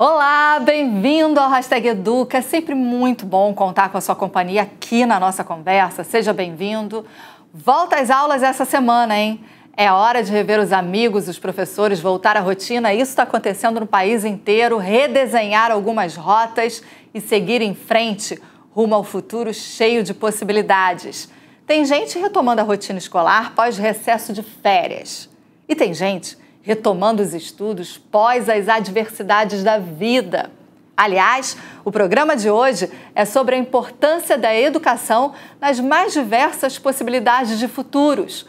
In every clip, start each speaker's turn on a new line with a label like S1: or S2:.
S1: Olá, bem-vindo ao Hashtag Educa. É sempre muito bom contar com a sua companhia aqui na nossa conversa. Seja bem-vindo. Volta às aulas essa semana, hein? É hora de rever os amigos, os professores, voltar à rotina. Isso está acontecendo no país inteiro. Redesenhar algumas rotas e seguir em frente rumo ao futuro cheio de possibilidades. Tem gente retomando a rotina escolar pós recesso de férias. E tem gente retomando os estudos pós as adversidades da vida. Aliás, o programa de hoje é sobre a importância da educação nas mais diversas possibilidades de futuros.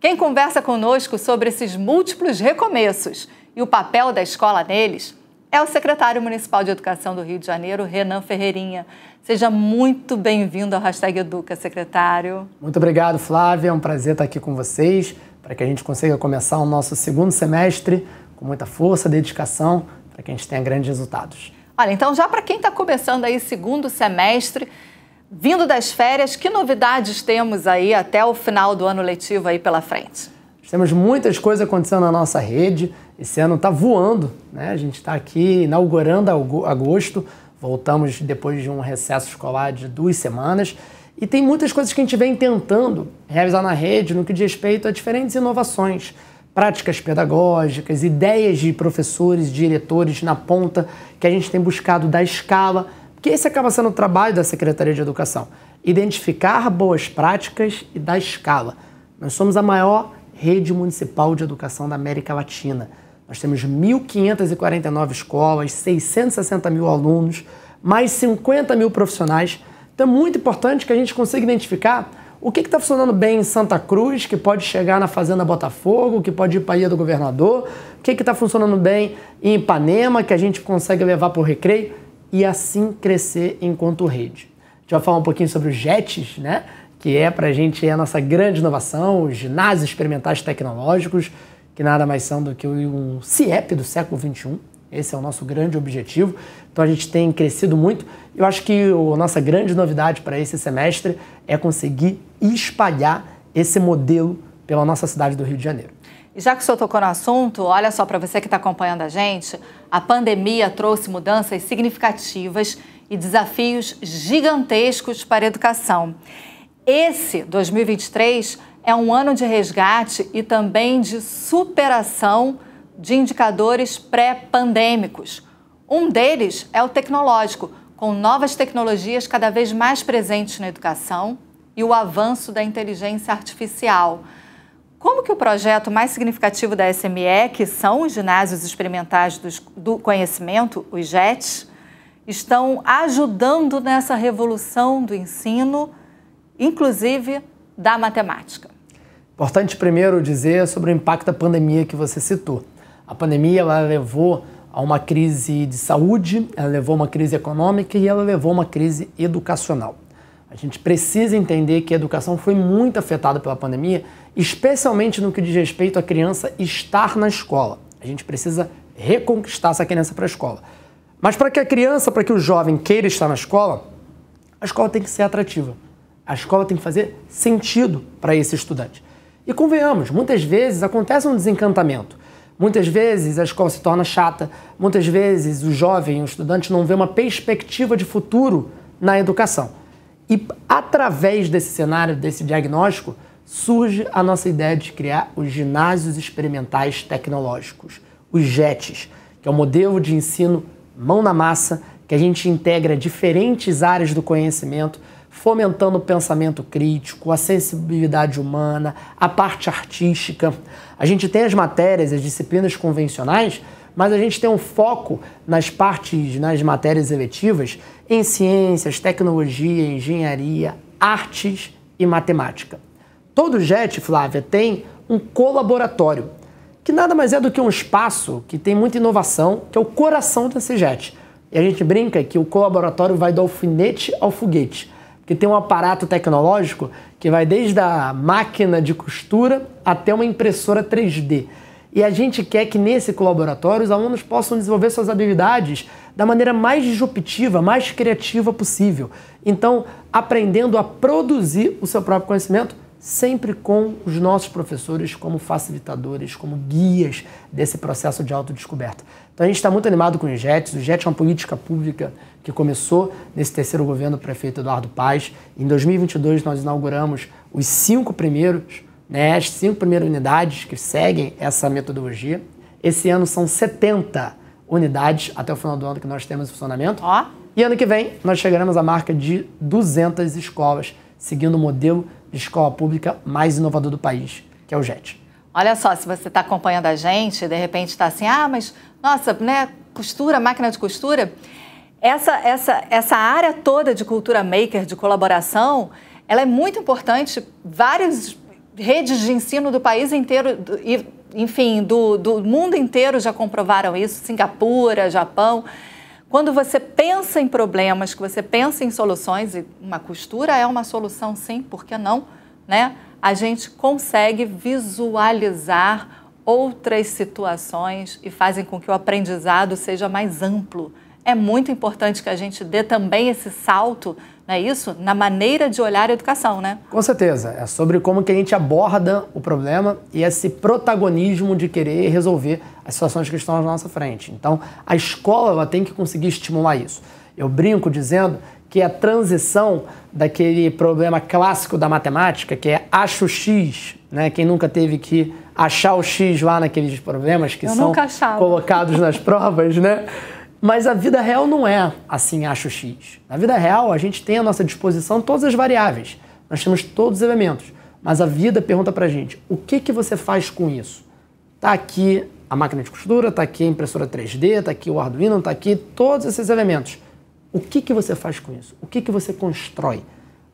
S1: Quem conversa conosco sobre esses múltiplos recomeços e o papel da escola neles é o secretário municipal de Educação do Rio de Janeiro, Renan Ferreirinha. Seja muito bem-vindo ao Hashtag Educa, secretário.
S2: Muito obrigado, Flávia. É um prazer estar aqui com vocês para que a gente consiga começar o nosso segundo semestre com muita força, dedicação, para que a gente tenha grandes resultados.
S1: Olha, então já para quem está começando aí segundo semestre, vindo das férias, que novidades temos aí até o final do ano letivo aí pela frente?
S2: Temos muitas coisas acontecendo na nossa rede. Esse ano está voando, né? A gente está aqui inaugurando agosto. Voltamos depois de um recesso escolar de duas semanas. E tem muitas coisas que a gente vem tentando realizar na rede no que diz respeito a diferentes inovações, práticas pedagógicas, ideias de professores, diretores na ponta, que a gente tem buscado da escala, porque esse acaba sendo o trabalho da Secretaria de Educação, identificar boas práticas e dar escala. Nós somos a maior rede municipal de educação da América Latina. Nós temos 1.549 escolas, 660 mil alunos, mais 50 mil profissionais então é muito importante que a gente consiga identificar o que está funcionando bem em Santa Cruz, que pode chegar na Fazenda Botafogo, que pode ir para a Ilha do Governador, o que está funcionando bem em Ipanema, que a gente consegue levar para o recreio e assim crescer enquanto rede. A gente vai falar um pouquinho sobre os JETs, né? que é para a gente é a nossa grande inovação, os ginásios experimentais tecnológicos, que nada mais são do que um CIEP do século XXI. Esse é o nosso grande objetivo. Então a gente tem crescido muito. Eu acho que a nossa grande novidade para esse semestre é conseguir espalhar esse modelo pela nossa cidade do Rio de Janeiro.
S1: E já que o senhor tocou no assunto, olha só para você que está acompanhando a gente, a pandemia trouxe mudanças significativas e desafios gigantescos para a educação. Esse 2023 é um ano de resgate e também de superação de indicadores pré-pandêmicos. Um deles é o tecnológico, com novas tecnologias cada vez mais presentes na educação e o avanço da inteligência artificial. Como que o projeto mais significativo da SME, que são os ginásios experimentais do conhecimento, os JETs, estão ajudando nessa revolução do ensino, inclusive da matemática?
S2: Importante primeiro dizer sobre o impacto da pandemia que você citou. A pandemia ela levou a uma crise de saúde, ela levou a uma crise econômica e ela levou a uma crise educacional. A gente precisa entender que a educação foi muito afetada pela pandemia, especialmente no que diz respeito à criança estar na escola. A gente precisa reconquistar essa criança para a escola. Mas para que a criança, para que o jovem queira estar na escola, a escola tem que ser atrativa. A escola tem que fazer sentido para esse estudante. E convenhamos, muitas vezes acontece um desencantamento. Muitas vezes a escola se torna chata, muitas vezes o jovem, o estudante, não vê uma perspectiva de futuro na educação. E através desse cenário, desse diagnóstico, surge a nossa ideia de criar os ginásios experimentais tecnológicos, os JETs, que é o um modelo de ensino mão na massa, que a gente integra diferentes áreas do conhecimento fomentando o pensamento crítico, a sensibilidade humana, a parte artística. A gente tem as matérias, as disciplinas convencionais, mas a gente tem um foco nas partes, nas matérias eletivas, em ciências, tecnologia, engenharia, artes e matemática. Todo JET, Flávia, tem um colaboratório, que nada mais é do que um espaço que tem muita inovação, que é o coração desse JET. E a gente brinca que o colaboratório vai do alfinete ao foguete que tem um aparato tecnológico que vai desde a máquina de costura até uma impressora 3D. E a gente quer que nesse colaboratório os alunos possam desenvolver suas habilidades da maneira mais disruptiva, mais criativa possível. Então, aprendendo a produzir o seu próprio conhecimento, sempre com os nossos professores como facilitadores, como guias desse processo de autodescoberta. Então, a gente está muito animado com o Jet. O JET é uma política pública que começou nesse terceiro governo do prefeito Eduardo Paes. Em 2022, nós inauguramos os cinco primeiros, né, as cinco primeiras unidades que seguem essa metodologia. Esse ano são 70 unidades até o final do ano que nós temos em funcionamento. Ó. E ano que vem, nós chegaremos à marca de 200 escolas, seguindo o modelo de escola pública mais inovador do país, que é o JET.
S1: Olha só, se você está acompanhando a gente, de repente está assim, ah, mas, nossa, né, costura, máquina de costura essa, essa, essa área toda de cultura maker, de colaboração, ela é muito importante. Várias redes de ensino do país inteiro, e, enfim, do, do mundo inteiro já comprovaram isso, Singapura, Japão. Quando você pensa em problemas, que você pensa em soluções, e uma costura é uma solução sim, por que não? Né? A gente consegue visualizar outras situações e fazem com que o aprendizado seja mais amplo é muito importante que a gente dê também esse salto, não é isso? Na maneira de olhar a educação, né?
S2: Com certeza. É sobre como que a gente aborda o problema e esse protagonismo de querer resolver as situações que estão à nossa frente. Então, a escola ela tem que conseguir estimular isso. Eu brinco dizendo que a transição daquele problema clássico da matemática, que é acho x, né? Quem nunca teve que achar o x lá naqueles problemas que Eu são colocados nas provas, né? Mas a vida real não é assim, acho X. Na vida real, a gente tem à nossa disposição todas as variáveis. Nós temos todos os elementos. Mas a vida pergunta pra gente, o que, que você faz com isso? Tá aqui a máquina de costura, tá aqui a impressora 3D, tá aqui o Arduino, tá aqui todos esses elementos. O que, que você faz com isso? O que, que você constrói?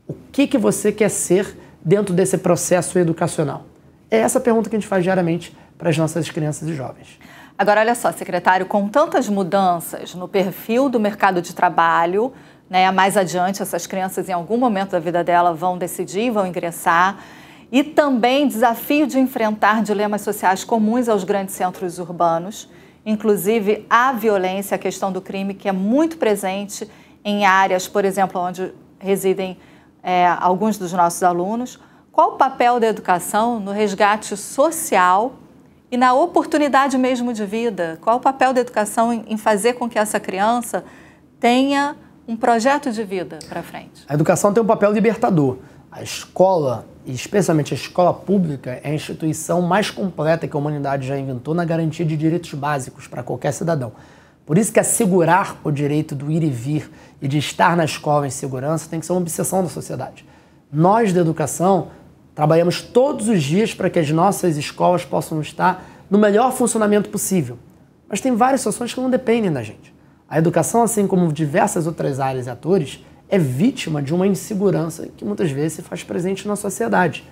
S2: O que, que você quer ser dentro desse processo educacional? É essa pergunta que a gente faz diariamente para as nossas crianças e jovens.
S1: Agora, olha só, secretário, com tantas mudanças no perfil do mercado de trabalho, né, mais adiante essas crianças em algum momento da vida dela vão decidir, vão ingressar, e também desafio de enfrentar dilemas sociais comuns aos grandes centros urbanos, inclusive a violência, a questão do crime, que é muito presente em áreas, por exemplo, onde residem é, alguns dos nossos alunos. Qual o papel da educação no resgate social e na oportunidade mesmo de vida, qual o papel da educação em fazer com que essa criança tenha um projeto de vida para frente?
S2: A educação tem um papel libertador. A escola, especialmente a escola pública, é a instituição mais completa que a humanidade já inventou na garantia de direitos básicos para qualquer cidadão. Por isso que assegurar o direito do ir e vir e de estar na escola em segurança tem que ser uma obsessão da sociedade. Nós da educação Trabalhamos todos os dias para que as nossas escolas possam estar no melhor funcionamento possível. Mas tem várias situações que não dependem da gente. A educação, assim como diversas outras áreas e atores, é vítima de uma insegurança que muitas vezes se faz presente na sociedade.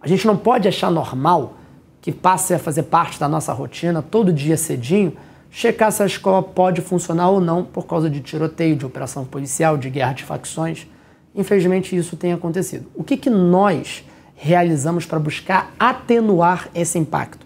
S2: A gente não pode achar normal que passe a fazer parte da nossa rotina todo dia cedinho, checar se a escola pode funcionar ou não por causa de tiroteio, de operação policial, de guerra de facções. Infelizmente, isso tem acontecido. O que, que nós, realizamos para buscar atenuar esse impacto.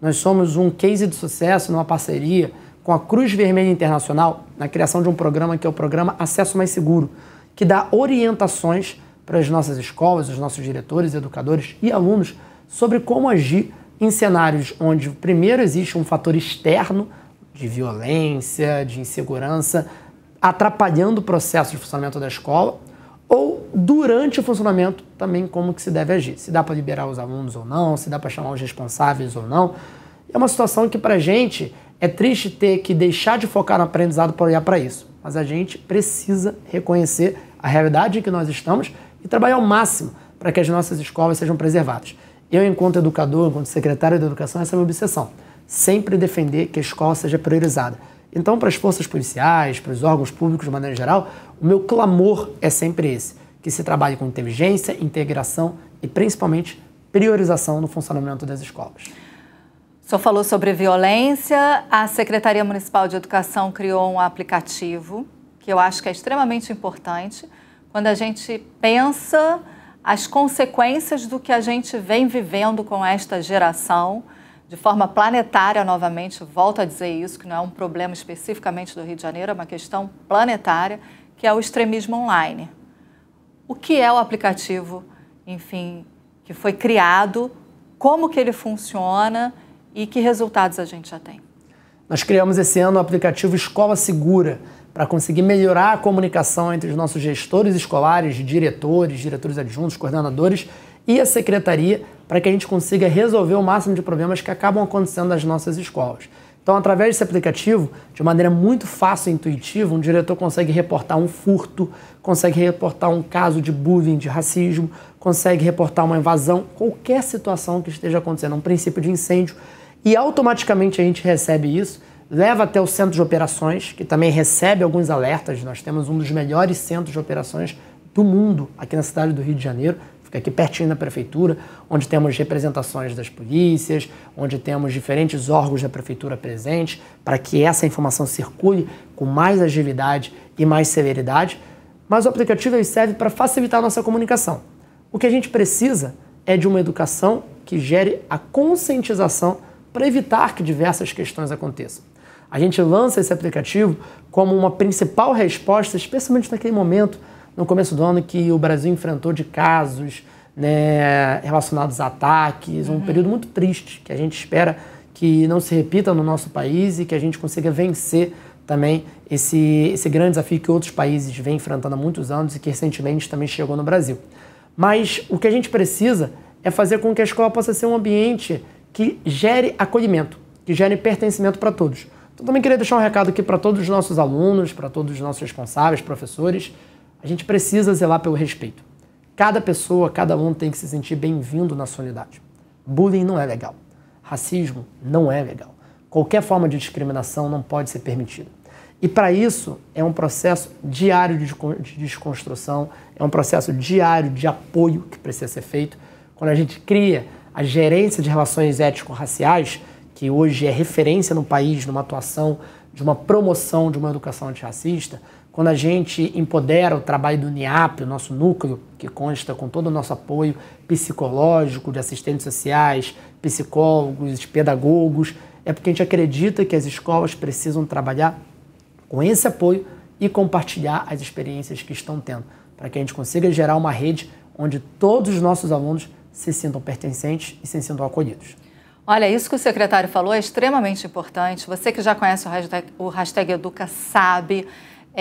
S2: Nós somos um case de sucesso numa parceria com a Cruz Vermelha Internacional na criação de um programa que é o programa Acesso Mais Seguro, que dá orientações para as nossas escolas, os nossos diretores, educadores e alunos sobre como agir em cenários onde, primeiro, existe um fator externo de violência, de insegurança, atrapalhando o processo de funcionamento da escola, ou durante o funcionamento também como que se deve agir. Se dá para liberar os alunos ou não, se dá para chamar os responsáveis ou não. É uma situação que para a gente é triste ter que deixar de focar no aprendizado para olhar para isso, mas a gente precisa reconhecer a realidade em que nós estamos e trabalhar ao máximo para que as nossas escolas sejam preservadas. Eu, enquanto educador, enquanto secretário de educação, essa é a minha obsessão. Sempre defender que a escola seja priorizada. Então, para as forças policiais, para os órgãos públicos de maneira geral, o meu clamor é sempre esse: que se trabalhe com inteligência, integração e principalmente priorização no funcionamento das escolas.
S1: O senhor falou sobre violência. A Secretaria Municipal de Educação criou um aplicativo que eu acho que é extremamente importante quando a gente pensa as consequências do que a gente vem vivendo com esta geração de forma planetária, novamente, volto a dizer isso, que não é um problema especificamente do Rio de Janeiro, é uma questão planetária, que é o extremismo online. O que é o aplicativo, enfim, que foi criado, como que ele funciona e que resultados a gente já tem?
S2: Nós criamos esse ano o aplicativo Escola Segura, para conseguir melhorar a comunicação entre os nossos gestores escolares, diretores, diretores adjuntos, coordenadores e a secretaria para que a gente consiga resolver o máximo de problemas que acabam acontecendo nas nossas escolas. Então, através desse aplicativo, de maneira muito fácil e intuitiva, um diretor consegue reportar um furto, consegue reportar um caso de bullying, de racismo, consegue reportar uma invasão, qualquer situação que esteja acontecendo, um princípio de incêndio, e automaticamente a gente recebe isso, leva até o centro de operações, que também recebe alguns alertas. Nós temos um dos melhores centros de operações do mundo aqui na cidade do Rio de Janeiro fica aqui pertinho da prefeitura, onde temos representações das polícias, onde temos diferentes órgãos da prefeitura presentes, para que essa informação circule com mais agilidade e mais severidade. Mas o aplicativo serve para facilitar a nossa comunicação. O que a gente precisa é de uma educação que gere a conscientização para evitar que diversas questões aconteçam. A gente lança esse aplicativo como uma principal resposta, especialmente naquele momento no começo do ano que o Brasil enfrentou de casos né, relacionados a ataques, uhum. um período muito triste que a gente espera que não se repita no nosso país e que a gente consiga vencer também esse, esse grande desafio que outros países vêm enfrentando há muitos anos e que recentemente também chegou no Brasil. Mas o que a gente precisa é fazer com que a escola possa ser um ambiente que gere acolhimento, que gere pertencimento para todos. Então, também queria deixar um recado aqui para todos os nossos alunos, para todos os nossos responsáveis, professores, a gente precisa zelar pelo respeito. Cada pessoa, cada um tem que se sentir bem-vindo na sua unidade. Bullying não é legal. Racismo não é legal. Qualquer forma de discriminação não pode ser permitida. E para isso é um processo diário de desconstrução, é um processo diário de apoio que precisa ser feito. Quando a gente cria a gerência de relações ético-raciais, que hoje é referência no país numa atuação de uma promoção de uma educação antirracista, quando a gente empodera o trabalho do NIAP, o nosso núcleo, que consta com todo o nosso apoio psicológico, de assistentes sociais, psicólogos, pedagogos, é porque a gente acredita que as escolas precisam trabalhar com esse apoio e compartilhar as experiências que estão tendo, para que a gente consiga gerar uma rede onde todos os nossos alunos se sintam pertencentes e se sintam acolhidos.
S1: Olha, isso que o secretário falou é extremamente importante. Você que já conhece o hashtag, o hashtag Educa sabe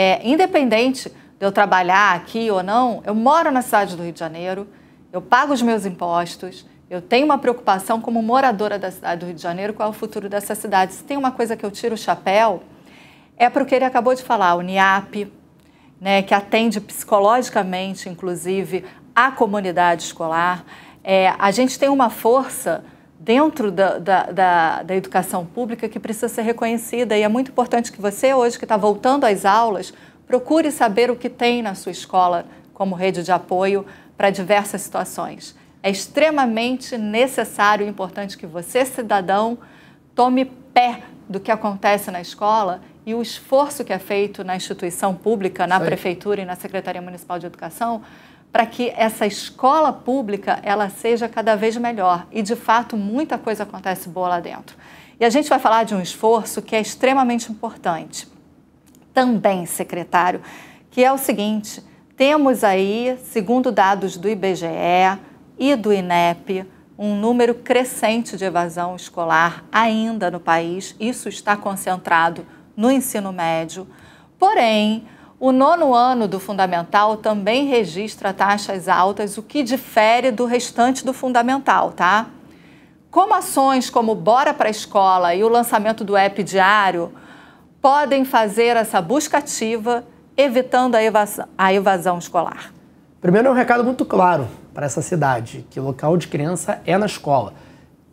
S1: é, independente de eu trabalhar aqui ou não, eu moro na cidade do Rio de Janeiro, eu pago os meus impostos, eu tenho uma preocupação como moradora da cidade do Rio de Janeiro, qual é o futuro dessa cidade. Se tem uma coisa que eu tiro o chapéu, é para o que ele acabou de falar, o NIAP, né, que atende psicologicamente, inclusive, a comunidade escolar. É, a gente tem uma força dentro da, da, da, da, educação pública que precisa ser reconhecida. E é muito importante que você, hoje, que está voltando às aulas, procure saber o que tem na sua escola como rede de apoio para diversas situações. É extremamente necessário e importante que você, cidadão, tome pé do que acontece na escola e o esforço que é feito na instituição pública, na prefeitura e na Secretaria Municipal de Educação para que essa escola pública ela seja cada vez melhor. E de fato muita coisa acontece boa lá dentro. E a gente vai falar de um esforço que é extremamente importante. Também, secretário, que é o seguinte: temos aí, segundo dados do IBGE e do INEP, um número crescente de evasão escolar ainda no país. Isso está concentrado no ensino médio. Porém, o nono ano do fundamental também registra taxas altas, o que difere do restante do fundamental, tá? Como ações como Bora para a Escola e o lançamento do app diário podem fazer essa busca ativa, evitando a evasão, a evasão escolar?
S2: Primeiro, é um recado muito claro para essa cidade, que local de criança é na escola.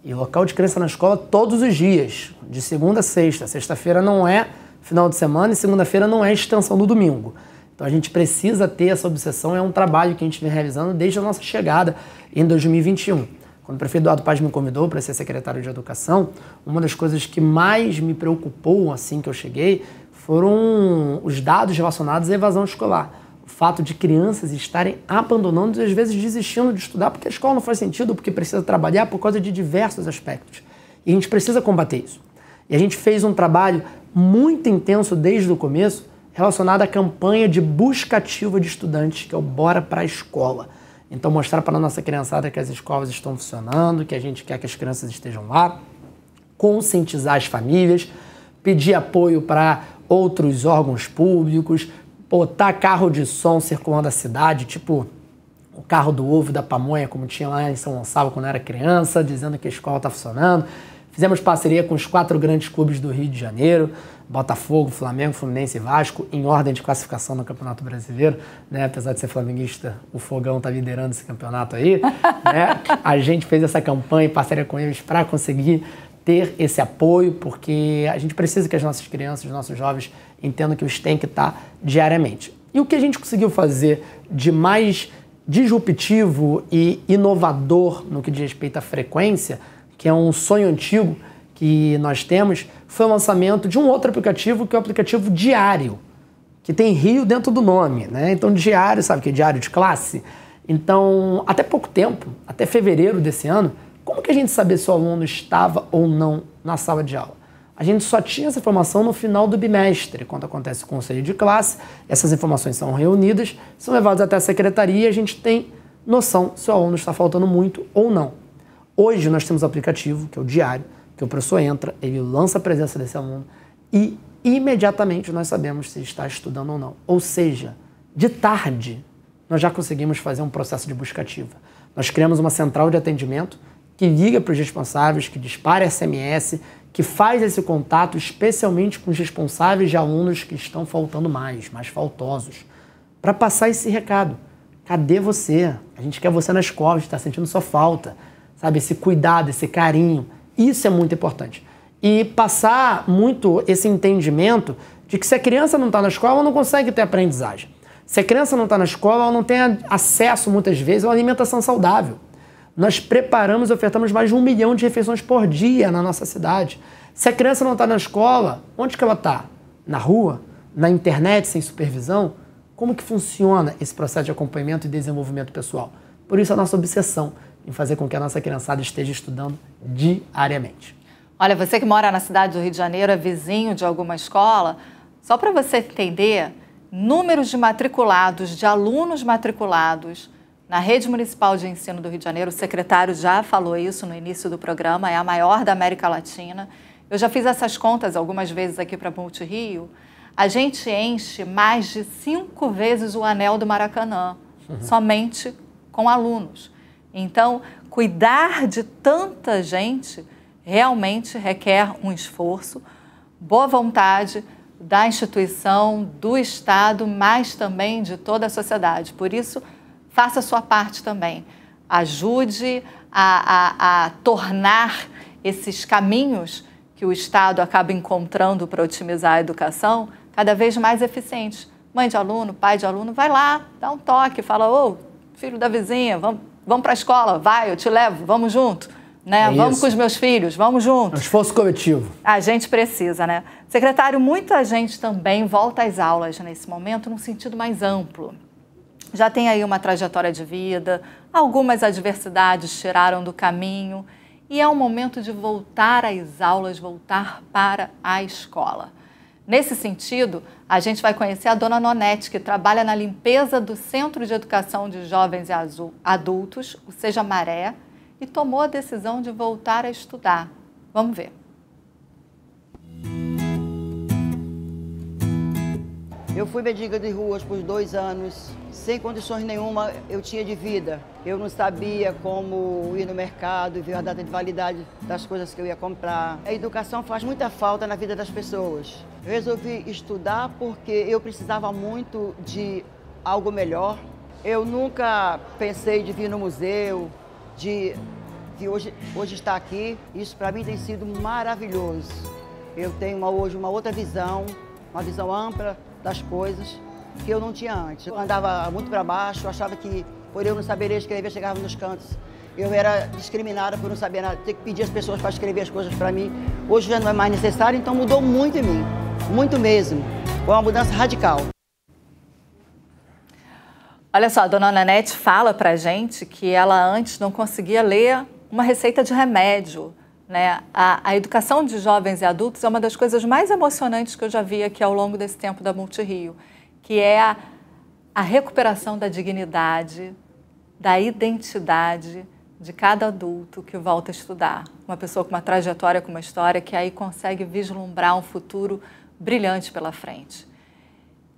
S2: E o local de criança na escola todos os dias, de segunda a sexta. Sexta-feira não é final de semana e segunda-feira não é extensão do domingo. Então a gente precisa ter essa obsessão, é um trabalho que a gente vem realizando desde a nossa chegada em 2021. Quando o prefeito Eduardo Paz me convidou para ser secretário de Educação, uma das coisas que mais me preocupou assim que eu cheguei foram os dados relacionados à evasão escolar. O fato de crianças estarem abandonando e às vezes desistindo de estudar porque a escola não faz sentido, porque precisa trabalhar por causa de diversos aspectos. E a gente precisa combater isso. E a gente fez um trabalho muito intenso desde o começo relacionado à campanha de busca ativa de estudantes, que é o Bora para a Escola. Então, mostrar para a nossa criançada que as escolas estão funcionando, que a gente quer que as crianças estejam lá, conscientizar as famílias, pedir apoio para outros órgãos públicos, botar carro de som circulando a cidade, tipo o carro do ovo da pamonha, como tinha lá em São Gonçalo quando era criança, dizendo que a escola está funcionando. Fizemos parceria com os quatro grandes clubes do Rio de Janeiro, Botafogo, Flamengo, Fluminense e Vasco, em ordem de classificação no Campeonato Brasileiro, né? Apesar de ser flamenguista, o Fogão está liderando esse campeonato aí, né? A gente fez essa campanha em parceria com eles para conseguir ter esse apoio, porque a gente precisa que as nossas crianças, os nossos jovens entendam que os têm que estar diariamente. E o que a gente conseguiu fazer de mais disruptivo e inovador no que diz respeito à frequência que é um sonho antigo que nós temos, foi o lançamento de um outro aplicativo, que é o aplicativo Diário, que tem Rio dentro do nome, né? Então, Diário, sabe que é Diário de classe? Então, até pouco tempo, até fevereiro desse ano, como que a gente sabia se o aluno estava ou não na sala de aula? A gente só tinha essa informação no final do bimestre, quando acontece o conselho de classe, essas informações são reunidas, são levadas até a secretaria e a gente tem noção se o aluno está faltando muito ou não. Hoje nós temos o um aplicativo, que é o diário, que o professor entra, ele lança a presença desse aluno e imediatamente nós sabemos se está estudando ou não. Ou seja, de tarde nós já conseguimos fazer um processo de buscativa. Nós criamos uma central de atendimento que liga para os responsáveis, que dispara SMS, que faz esse contato especialmente com os responsáveis de alunos que estão faltando mais, mais faltosos, para passar esse recado. Cadê você? A gente quer você na escola, a gente está sentindo sua falta sabe? Esse cuidado, esse carinho. Isso é muito importante. E passar muito esse entendimento de que se a criança não está na escola, ela não consegue ter aprendizagem. Se a criança não está na escola, ela não tem acesso, muitas vezes, a uma alimentação saudável. Nós preparamos e ofertamos mais de um milhão de refeições por dia na nossa cidade. Se a criança não está na escola, onde que ela está? Na rua? Na internet, sem supervisão? Como que funciona esse processo de acompanhamento e desenvolvimento pessoal? Por isso a nossa obsessão e fazer com que a nossa criançada esteja estudando diariamente.
S1: Olha, você que mora na cidade do Rio de Janeiro, é vizinho de alguma escola, só para você entender, números de matriculados, de alunos matriculados na rede municipal de ensino do Rio de Janeiro, o secretário já falou isso no início do programa, é a maior da América Latina. Eu já fiz essas contas algumas vezes aqui para Rio. A gente enche mais de cinco vezes o anel do Maracanã, uhum. somente com alunos. Então, cuidar de tanta gente realmente requer um esforço, boa vontade da instituição, do Estado, mas também de toda a sociedade. Por isso, faça a sua parte também. Ajude a, a, a tornar esses caminhos que o Estado acaba encontrando para otimizar a educação cada vez mais eficientes. Mãe de aluno, pai de aluno, vai lá, dá um toque, fala, ô, filho da vizinha, vamos Vamos para a escola, vai, eu te levo, vamos junto. Né? É vamos com os meus filhos,
S2: vamos juntos. É um esforço coletivo.
S1: A gente precisa, né? Secretário, muita gente também volta às aulas nesse momento num sentido mais amplo. Já tem aí uma trajetória de vida, algumas adversidades tiraram do caminho e é o momento de voltar às aulas, voltar para a escola. Nesse sentido, a gente vai conhecer a dona Nonete, que trabalha na limpeza do Centro de Educação de Jovens e Adultos, o Seja Maré, e tomou a decisão de voltar a estudar. Vamos ver. Eu fui mendiga de ruas por dois anos sem condições nenhuma eu tinha de vida. Eu não sabia como ir no mercado, ver a data de validade das coisas que eu ia comprar. A educação faz muita falta na vida das pessoas. Eu resolvi estudar porque eu precisava muito de algo melhor. Eu nunca pensei de vir no museu, de que hoje, hoje está aqui. Isso para mim tem sido maravilhoso. Eu tenho uma, hoje uma outra visão, uma visão ampla das coisas que eu não tinha antes. Eu andava muito para baixo, achava que por eu não saber escrever, chegava nos cantos. Eu era discriminada por não saber nada, ter que pedir as pessoas para escrever as coisas para mim. Hoje já não é mais necessário, então mudou muito em mim, muito mesmo. Foi uma mudança radical. Olha só, a dona Nanete fala a gente que ela antes não conseguia ler uma receita de remédio. Né? A, a, educação de jovens e adultos é uma das coisas mais emocionantes que eu já vi aqui ao longo desse tempo da Multirio que é a, a recuperação da dignidade, da identidade de cada adulto que volta a estudar. Uma pessoa com uma trajetória, com uma história, que aí consegue vislumbrar um futuro brilhante pela frente.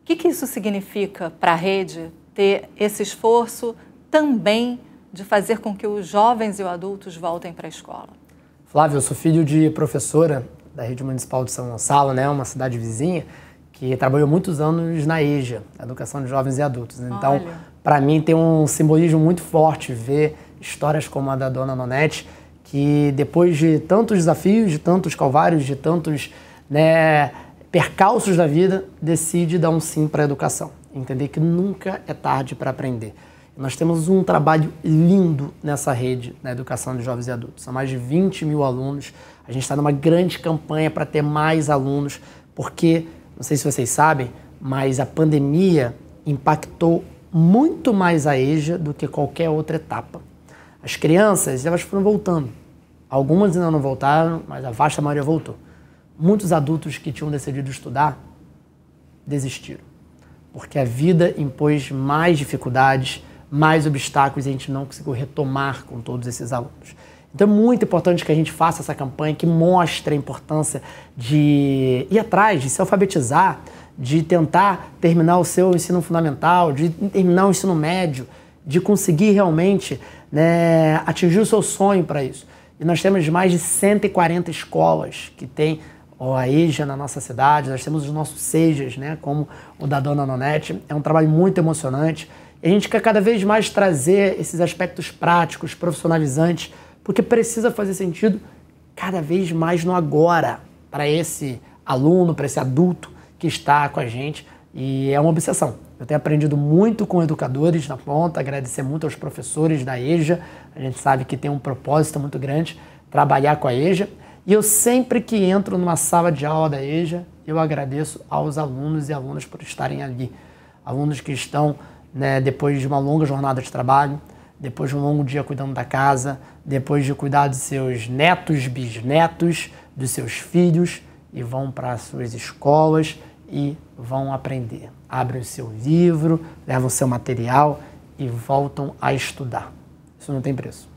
S1: O que, que isso significa para a rede ter esse esforço também de fazer com que os jovens e os adultos voltem para a escola?
S2: Flávio, eu sou filho de professora da Rede Municipal de São Gonçalo, né, uma cidade vizinha que trabalhou muitos anos na EJA, Educação de Jovens e Adultos. Então, para mim tem um simbolismo muito forte ver histórias como a da dona Nonete, que depois de tantos desafios, de tantos calvários, de tantos né, percalços da vida, decide dar um sim para a educação. Entender que nunca é tarde para aprender. Nós temos um trabalho lindo nessa rede na educação de jovens e adultos. São mais de 20 mil alunos. A gente está numa grande campanha para ter mais alunos, porque não sei se vocês sabem, mas a pandemia impactou muito mais a EJA do que qualquer outra etapa. As crianças, elas foram voltando. Algumas ainda não voltaram, mas a vasta maioria voltou. Muitos adultos que tinham decidido estudar desistiram, porque a vida impôs mais dificuldades, mais obstáculos e a gente não conseguiu retomar com todos esses alunos. Então é muito importante que a gente faça essa campanha que mostre a importância de ir atrás, de se alfabetizar, de tentar terminar o seu ensino fundamental, de terminar o ensino médio, de conseguir realmente né, atingir o seu sonho para isso. E nós temos mais de 140 escolas que têm a EJA na nossa cidade, nós temos os nossos SEJAs, né, como o da Dona Nonete. É um trabalho muito emocionante. E a gente quer cada vez mais trazer esses aspectos práticos, profissionalizantes, porque precisa fazer sentido cada vez mais no agora para esse aluno, para esse adulto que está com a gente e é uma obsessão. Eu tenho aprendido muito com educadores na ponta, agradecer muito aos professores da EJA. A gente sabe que tem um propósito muito grande trabalhar com a EJA. E eu sempre que entro numa sala de aula da EJA, eu agradeço aos alunos e alunas por estarem ali. Alunos que estão, né, depois de uma longa jornada de trabalho, depois de um longo dia cuidando da casa, depois de cuidar de seus netos, bisnetos, dos seus filhos, e vão para suas escolas e vão aprender. Abrem o seu livro, levam o seu material e voltam a estudar. Isso não tem preço.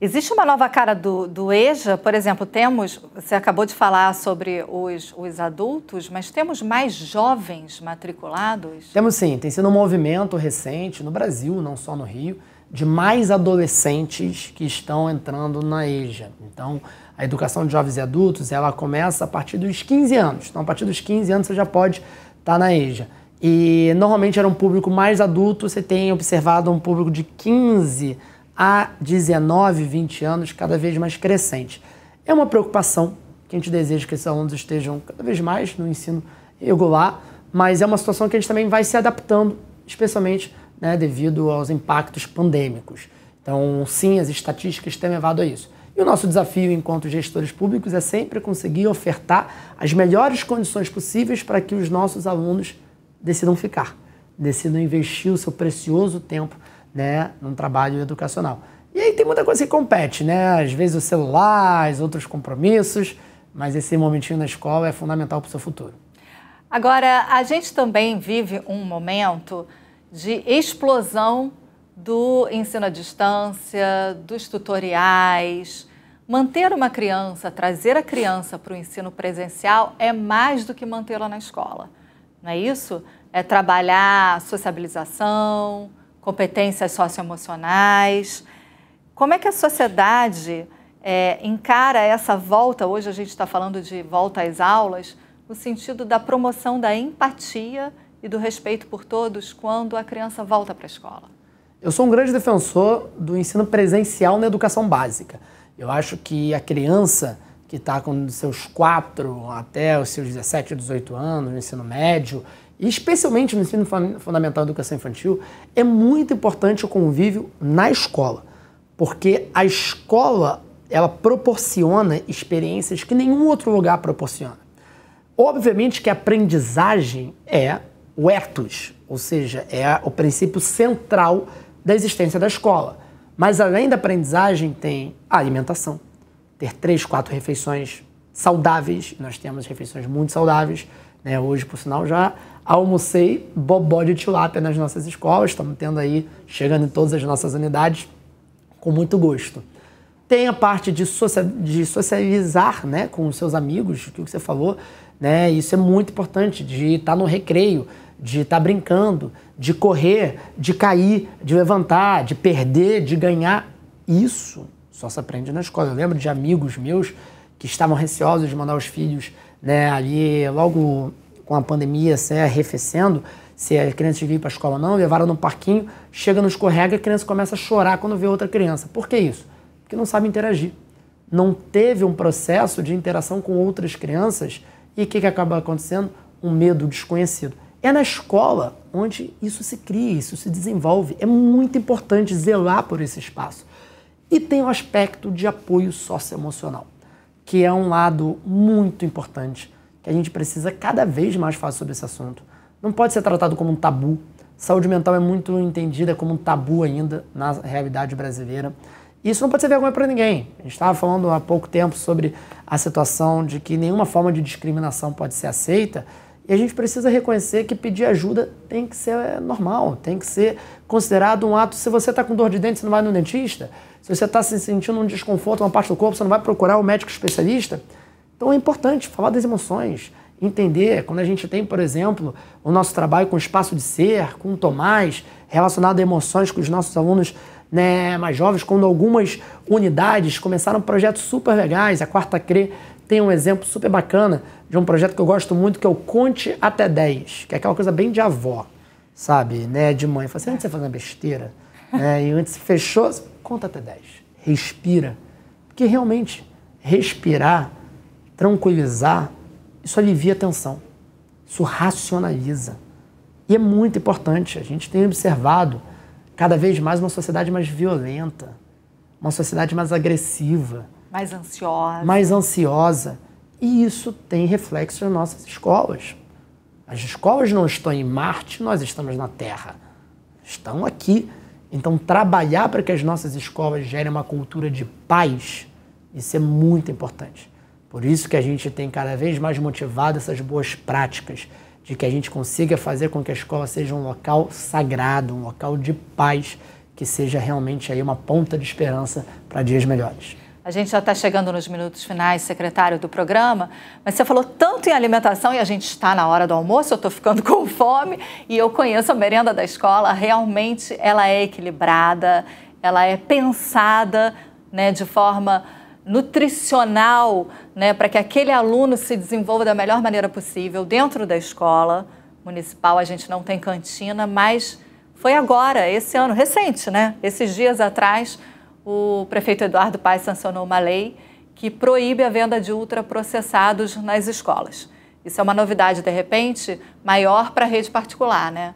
S1: Existe uma nova cara do, do EJA, por exemplo, temos, você acabou de falar sobre os, os adultos, mas temos mais jovens matriculados?
S2: Temos sim, tem sido um movimento recente no Brasil, não só no Rio, de mais adolescentes que estão entrando na EJA. Então, a educação de jovens e adultos, ela começa a partir dos 15 anos. Então, a partir dos 15 anos você já pode estar tá na EJA. E normalmente era um público mais adulto, você tem observado um público de 15 anos há 19, 20 anos, cada vez mais crescente. É uma preocupação que a gente deseja que esses alunos estejam cada vez mais no ensino regular, mas é uma situação que a gente também vai se adaptando, especialmente né, devido aos impactos pandêmicos. Então, sim, as estatísticas têm levado a isso. E o nosso desafio enquanto gestores públicos é sempre conseguir ofertar as melhores condições possíveis para que os nossos alunos decidam ficar, decidam investir o seu precioso tempo né, num trabalho educacional. E aí tem muita coisa que compete, né? Às vezes o celular, outros compromissos, mas esse momentinho na escola é fundamental para o seu futuro.
S1: Agora, a gente também vive um momento de explosão do ensino à distância, dos tutoriais. Manter uma criança, trazer a criança para o ensino presencial é mais do que mantê-la na escola, não é isso? É trabalhar sociabilização, competências socioemocionais. Como é que a sociedade é, encara essa volta? Hoje a gente está falando de volta às aulas, no sentido da promoção da empatia e do respeito por todos quando a criança volta para a escola.
S2: Eu sou um grande defensor do ensino presencial na educação básica. Eu acho que a criança que está com seus 4 até os seus 17, 18 anos, no ensino médio, especialmente no ensino fundamental da educação infantil, é muito importante o convívio na escola, porque a escola ela proporciona experiências que nenhum outro lugar proporciona. Obviamente que a aprendizagem é o ethos, ou seja, é o princípio central da existência da escola. Mas além da aprendizagem, tem a alimentação. Ter três, quatro refeições saudáveis, nós temos refeições muito saudáveis. Né? Hoje, por sinal, já almocei bobó de tilápia nas nossas escolas, estamos tendo aí, chegando em todas as nossas unidades, com muito gosto. Tem a parte de, socializar né, com os seus amigos, o que você falou, né, isso é muito importante, de estar tá no recreio, de estar tá brincando, de correr, de cair, de levantar, de perder, de ganhar. Isso só se aprende na escola. Eu lembro de amigos meus que estavam receosos de mandar os filhos né, ali logo com a pandemia se é, arrefecendo, se as é crianças vir para a escola não, levaram no parquinho, chega no escorrega, a criança começa a chorar quando vê outra criança. Por que isso? Porque não sabe interagir. Não teve um processo de interação com outras crianças e o que, que acaba acontecendo? Um medo desconhecido. É na escola onde isso se cria, isso se desenvolve. É muito importante zelar por esse espaço. E tem o aspecto de apoio socioemocional, que é um lado muito importante que a gente precisa cada vez mais falar sobre esse assunto. Não pode ser tratado como um tabu. Saúde mental é muito entendida como um tabu ainda na realidade brasileira. Isso não pode ser vergonha para ninguém. A gente estava falando há pouco tempo sobre a situação de que nenhuma forma de discriminação pode ser aceita. E a gente precisa reconhecer que pedir ajuda tem que ser normal, tem que ser considerado um ato. Se você está com dor de dente, você não vai no dentista. Se você está se sentindo um desconforto, uma parte do corpo, você não vai procurar o um médico especialista. Então é importante falar das emoções, entender quando a gente tem, por exemplo, o nosso trabalho com o espaço de ser, com o Tomás, relacionado a emoções com os nossos alunos né, mais jovens, quando algumas unidades começaram projetos super legais, a Quarta CRE tem um exemplo super bacana de um projeto que eu gosto muito, que é o Conte Até 10, que é aquela coisa bem de avó, sabe, né, de mãe. Fala assim, antes você fazer uma besteira, né, e antes você fechou, conta até 10, respira. Porque realmente, respirar tranquilizar, isso alivia a tensão, isso racionaliza. E é muito importante, a gente tem observado cada vez mais uma sociedade mais violenta, uma sociedade mais agressiva,
S1: mais ansiosa.
S2: Mais ansiosa. E isso tem reflexo nas nossas escolas. As escolas não estão em Marte, nós estamos na Terra. Estão aqui. Então, trabalhar para que as nossas escolas gerem uma cultura de paz, isso é muito importante. Por isso que a gente tem cada vez mais motivado essas boas práticas, de que a gente consiga fazer com que a escola seja um local sagrado, um local de paz, que seja realmente aí uma ponta de esperança para dias melhores.
S1: A gente já está chegando nos minutos finais, secretário do programa, mas você falou tanto em alimentação e a gente está na hora do almoço, eu estou ficando com fome e eu conheço a merenda da escola, realmente ela é equilibrada, ela é pensada né, de forma nutricional né, para que aquele aluno se desenvolva da melhor maneira possível dentro da escola municipal. A gente não tem cantina, mas foi agora, esse ano, recente, né? Esses dias atrás, o prefeito Eduardo Paes sancionou uma lei que proíbe a venda de ultraprocessados nas escolas. Isso é uma novidade, de repente, maior para a rede particular, né?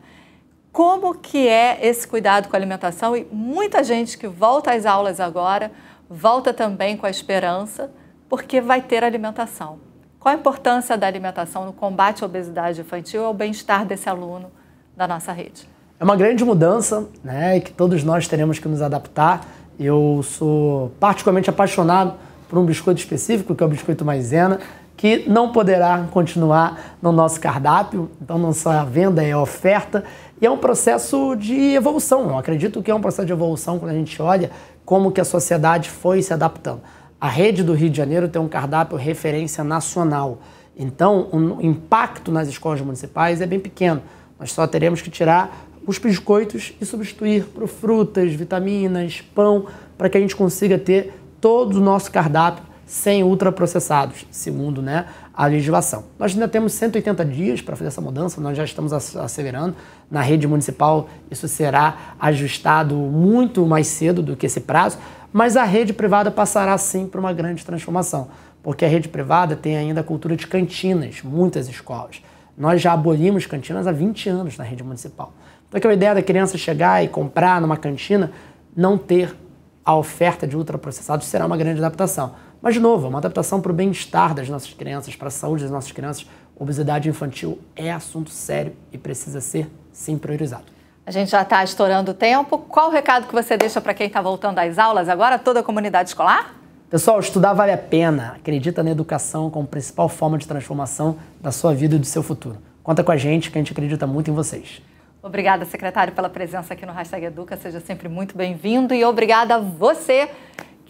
S1: Como que é esse cuidado com a alimentação? E muita gente que volta às aulas agora volta também com a esperança, porque vai ter alimentação. Qual a importância da alimentação no combate à obesidade infantil e ao bem-estar desse aluno da nossa rede?
S2: É uma grande mudança, né, que todos nós teremos que nos adaptar. Eu sou particularmente apaixonado por um biscoito específico, que é o biscoito maisena, que não poderá continuar no nosso cardápio. Então, nossa venda é oferta e é um processo de evolução. Eu acredito que é um processo de evolução quando a gente olha como que a sociedade foi se adaptando. A rede do Rio de Janeiro tem um cardápio referência nacional. Então, o impacto nas escolas municipais é bem pequeno. Nós só teremos que tirar os biscoitos e substituir por frutas, vitaminas, pão, para que a gente consiga ter todo o nosso cardápio sem ultraprocessados, segundo né, a legislação. Nós ainda temos 180 dias para fazer essa mudança, nós já estamos acelerando. Na rede municipal, isso será ajustado muito mais cedo do que esse prazo, mas a rede privada passará sim por uma grande transformação, porque a rede privada tem ainda a cultura de cantinas, muitas escolas. Nós já abolimos cantinas há 20 anos na rede municipal. Então, aquela é ideia da criança chegar e comprar numa cantina, não ter a oferta de ultraprocessados será uma grande adaptação. Mas, de novo, é uma adaptação para o bem-estar das nossas crianças, para a saúde das nossas crianças. Obesidade infantil é assunto sério e precisa ser, sim, priorizado.
S1: A gente já está estourando o tempo. Qual o recado que você deixa para quem está voltando às aulas agora, toda a comunidade escolar?
S2: Pessoal, estudar vale a pena. Acredita na educação como principal forma de transformação da sua vida e do seu futuro. Conta com a gente, que a gente acredita muito em vocês.
S1: Obrigada, secretário, pela presença aqui no Hashtag Educa. Seja sempre muito bem-vindo e obrigada a você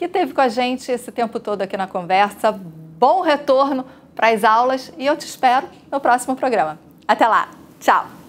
S1: que teve com a gente esse tempo todo aqui na conversa. Bom retorno para as aulas e eu te espero no próximo programa. Até lá! Tchau!